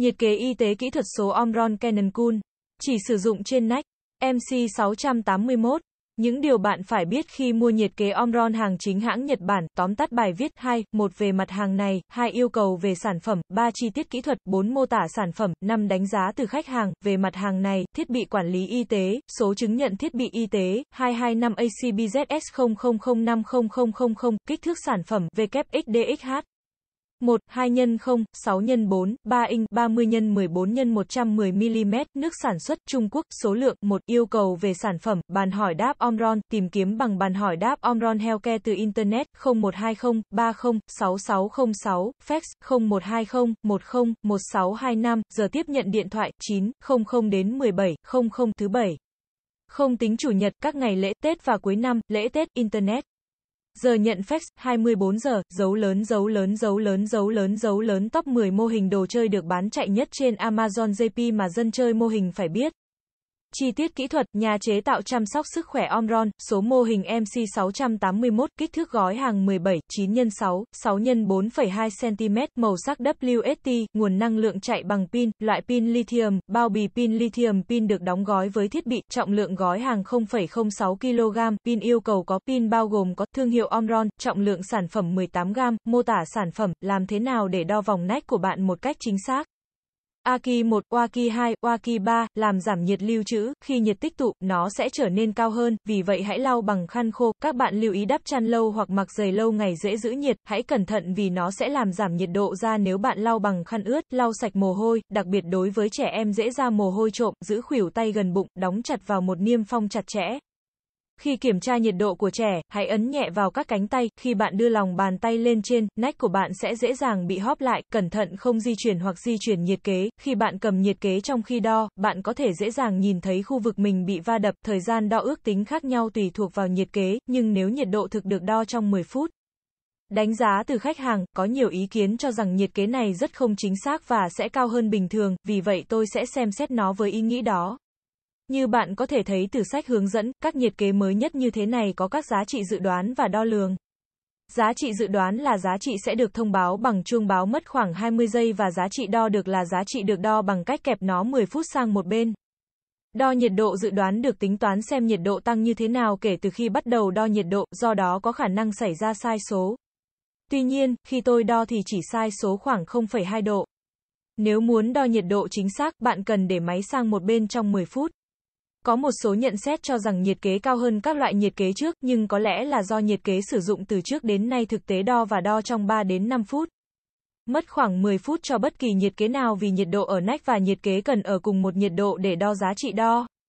Nhiệt kế y tế kỹ thuật số Omron Canon Cool. Chỉ sử dụng trên nách. MC681. Những điều bạn phải biết khi mua nhiệt kế Omron hàng chính hãng Nhật Bản, tóm tắt bài viết 2, 1 về mặt hàng này, 2 yêu cầu về sản phẩm, 3 chi tiết kỹ thuật, 4 mô tả sản phẩm, 5 đánh giá từ khách hàng, về mặt hàng này, thiết bị quản lý y tế, số chứng nhận thiết bị y tế, 225 acbzs 0005000 kích thước sản phẩm, WXDXH, 1, 2 nhân 0, 6 nhân 4, 3 inch, 30 nhân 14 nhân 110 mm, nước sản xuất Trung Quốc, số lượng 1, yêu cầu về sản phẩm, bàn hỏi đáp Omron, tìm kiếm bằng bàn hỏi đáp Omron Healthcare từ internet 0120 30 6606, fax 0120 10 1625, giờ tiếp nhận điện thoại 9 00 đến 17 00 thứ 7. Không tính chủ nhật, các ngày lễ Tết và cuối năm, lễ Tết, Internet. Giờ nhận fax 24 giờ, dấu lớn dấu lớn dấu lớn dấu lớn dấu lớn top 10 mô hình đồ chơi được bán chạy nhất trên Amazon JP mà dân chơi mô hình phải biết. Chi tiết kỹ thuật, nhà chế tạo chăm sóc sức khỏe Omron, số mô hình MC681, kích thước gói hàng 17, 9 x 6, 6 x 4,2 cm, màu sắc WST, nguồn năng lượng chạy bằng pin, loại pin lithium, bao bì pin lithium pin được đóng gói với thiết bị, trọng lượng gói hàng 0,06 kg, pin yêu cầu có pin bao gồm có thương hiệu Omron, trọng lượng sản phẩm 18 g, mô tả sản phẩm, làm thế nào để đo vòng nách của bạn một cách chính xác. Aki 1, Waki 2, Waki 3, làm giảm nhiệt lưu trữ, khi nhiệt tích tụ, nó sẽ trở nên cao hơn, vì vậy hãy lau bằng khăn khô. Các bạn lưu ý đắp chăn lâu hoặc mặc giày lâu ngày dễ giữ nhiệt, hãy cẩn thận vì nó sẽ làm giảm nhiệt độ ra nếu bạn lau bằng khăn ướt, lau sạch mồ hôi, đặc biệt đối với trẻ em dễ ra mồ hôi trộm, giữ khuỷu tay gần bụng, đóng chặt vào một niêm phong chặt chẽ. Khi kiểm tra nhiệt độ của trẻ, hãy ấn nhẹ vào các cánh tay, khi bạn đưa lòng bàn tay lên trên, nách của bạn sẽ dễ dàng bị hóp lại, cẩn thận không di chuyển hoặc di chuyển nhiệt kế. Khi bạn cầm nhiệt kế trong khi đo, bạn có thể dễ dàng nhìn thấy khu vực mình bị va đập, thời gian đo ước tính khác nhau tùy thuộc vào nhiệt kế, nhưng nếu nhiệt độ thực được đo trong 10 phút, Đánh giá từ khách hàng, có nhiều ý kiến cho rằng nhiệt kế này rất không chính xác và sẽ cao hơn bình thường, vì vậy tôi sẽ xem xét nó với ý nghĩ đó. Như bạn có thể thấy từ sách hướng dẫn, các nhiệt kế mới nhất như thế này có các giá trị dự đoán và đo lường. Giá trị dự đoán là giá trị sẽ được thông báo bằng chuông báo mất khoảng 20 giây và giá trị đo được là giá trị được đo bằng cách kẹp nó 10 phút sang một bên. Đo nhiệt độ dự đoán được tính toán xem nhiệt độ tăng như thế nào kể từ khi bắt đầu đo nhiệt độ, do đó có khả năng xảy ra sai số. Tuy nhiên, khi tôi đo thì chỉ sai số khoảng 0,2 độ. Nếu muốn đo nhiệt độ chính xác, bạn cần để máy sang một bên trong 10 phút. Có một số nhận xét cho rằng nhiệt kế cao hơn các loại nhiệt kế trước, nhưng có lẽ là do nhiệt kế sử dụng từ trước đến nay thực tế đo và đo trong 3 đến 5 phút. Mất khoảng 10 phút cho bất kỳ nhiệt kế nào vì nhiệt độ ở nách và nhiệt kế cần ở cùng một nhiệt độ để đo giá trị đo.